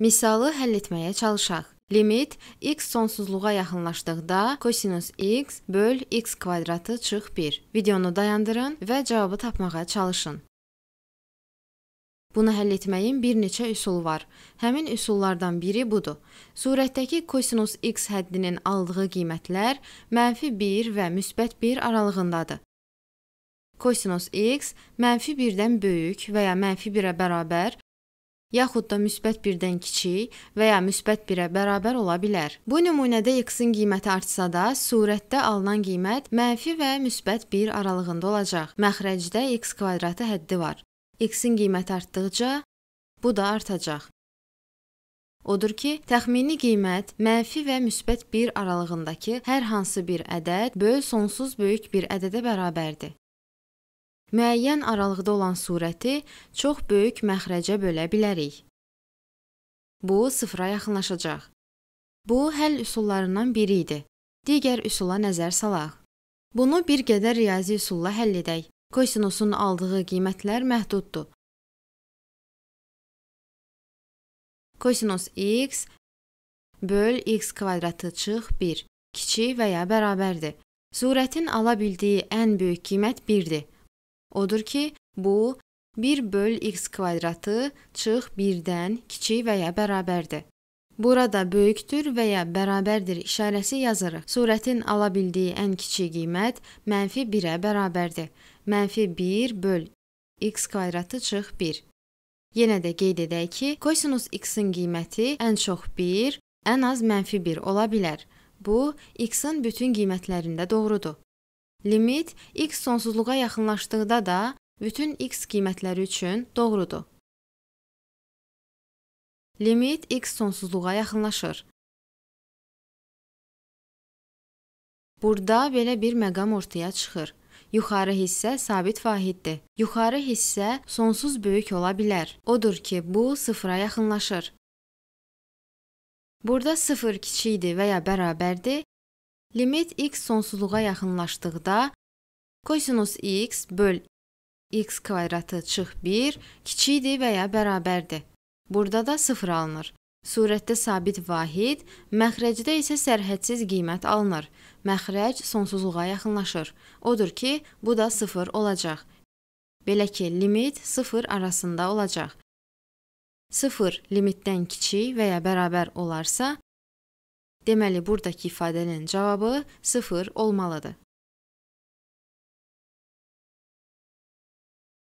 Misalı həll etməyə çalışaq. Limit x sonsuzluğa yaxınlaşdıqda kosinus x böl x kvadratı çıx 1. Videonu dayandırın və cavabı tapmağa çalışın. Bunu həll etməyin bir neçə üsulu var. Həmin üsullardan biri budur. Surətdəki kosinus x həddinin aldığı qiymətlər mənfi 1 və müsbət 1 aralığındadır. Kosinus x mənfi 1-dən böyük və ya mənfi 1-ə bərabər yaxud da müsbət 1-dən kiçik və ya müsbət 1-ə bərabər ola bilər. Bu nümunədə x-in qiyməti artsa da, surətdə alınan qiymət mənfi və müsbət 1 aralığında olacaq. Məxrəcdə x kvadratı həddi var. x-in qiyməti artdıqca bu da artacaq. Odur ki, təxmini qiymət mənfi və müsbət 1 aralığındakı hər hansı bir ədəd böyük sonsuz böyük bir ədədə bərabərdir. Müəyyən aralıqda olan surəti çox böyük məxrəcə bölə bilərik. Bu sıfıra yaxınlaşacaq. Bu həll üsullarından biri idi. Digər üsula nəzər salaq. Bunu bir qədər riyazi üsulla həll edək. Kosinusun aldığı qiymətlər məhduddur. Kosinus x böl x kvadratı çıx 1 kiçik və ya bərabərdir. Surətin ala bildiyi ən böyük qiymət 1-dir. Odur ki, bu 1 böl x kvadratı çıx 1-dən kiçik və ya bərabərdir. Burada böyükdür və ya bərabərdir işarəsi yazırıq. Surətin ala bildiyi ən kiçik qiymət mənfi 1-ə bərabərdir. Mənfi 1 böl x kvadratı çıx 1. Yenə də qeyd edək ki, kosinus x-in qiyməti ən çox 1, ən az mənfi 1 ola bilər. Bu, x-in bütün qiymətlərində doğrudur. Limit x sonsuzluğa yaxınlaşdıqda da bütün x qiymətləri üçün doğrudur. Limit x sonsuzluğa yaxınlaşır. Burada belə bir məqam ortaya çıxır. Yuxarı hissə sabit vahiddir. Yuxarı hissə sonsuz böyük ola bilər. Odur ki, bu sıfıra yaxınlaşır. Burada sıfır kiçikdir və ya bərabərdir Limit x sonsuzluğa yaxınlaşdıqda kosinus x böl x kvadratı çıx 1 kiçikdir və ya bərabərdir. Burada da 0 alınır. Surətdə sabit vahid, məxrəcdə isə sərhədsiz qiymət alınır. Məxrəc sonsuzluğa yaxınlaşır. Odur ki, bu da 0 olacaq. Belə ki, limit 0 arasında olacaq. 0 limitdən kiçik və ya bərabər olarsa, Deməli, burdakı ifadənin cavabı 0 olmalıdır.